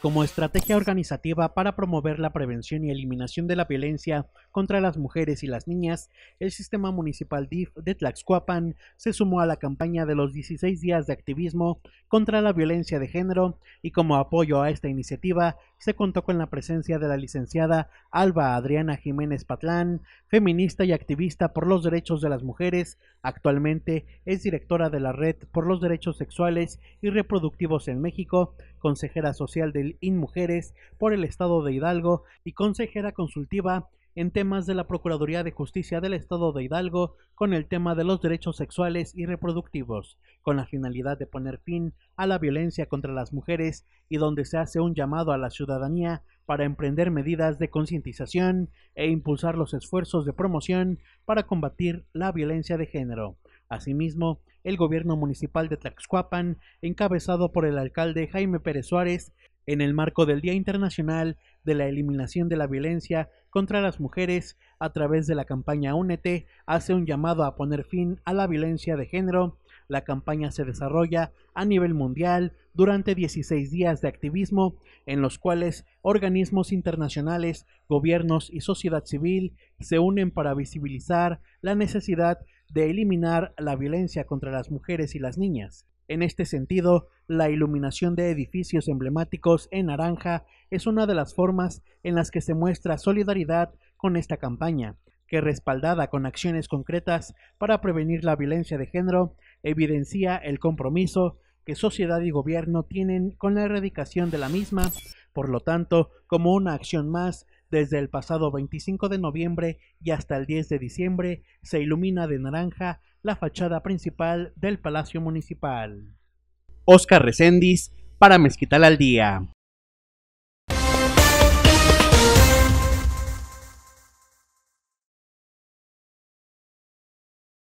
como estrategia organizativa para promover la prevención y eliminación de la violencia contra las mujeres y las niñas, el sistema municipal DIF de Tlaxcuapan se sumó a la campaña de los 16 días de activismo contra la violencia de género y como apoyo a esta iniciativa, se contó con la presencia de la licenciada Alba Adriana Jiménez Patlán, feminista y activista por los derechos de las mujeres. Actualmente es directora de la Red por los Derechos Sexuales y Reproductivos en México, consejera social del INMujeres por el Estado de Hidalgo y consejera consultiva en temas de la Procuraduría de Justicia del Estado de Hidalgo con el tema de los derechos sexuales y reproductivos, con la finalidad de poner fin a la violencia contra las mujeres y donde se hace un llamado a la ciudadanía para emprender medidas de concientización e impulsar los esfuerzos de promoción para combatir la violencia de género. Asimismo, el gobierno municipal de Tlaxcuapan, encabezado por el alcalde Jaime Pérez Suárez, en el marco del Día Internacional de la Eliminación de la Violencia contra las Mujeres, a través de la campaña Únete, hace un llamado a poner fin a la violencia de género. La campaña se desarrolla a nivel mundial durante 16 días de activismo en los cuales organismos internacionales, gobiernos y sociedad civil se unen para visibilizar la necesidad de eliminar la violencia contra las mujeres y las niñas. En este sentido, la iluminación de edificios emblemáticos en naranja es una de las formas en las que se muestra solidaridad con esta campaña, que respaldada con acciones concretas para prevenir la violencia de género, evidencia el compromiso que sociedad y gobierno tienen con la erradicación de la misma. Por lo tanto, como una acción más, desde el pasado 25 de noviembre y hasta el 10 de diciembre se ilumina de naranja la fachada principal del Palacio Municipal. Oscar Recendis para Mezquital al Día.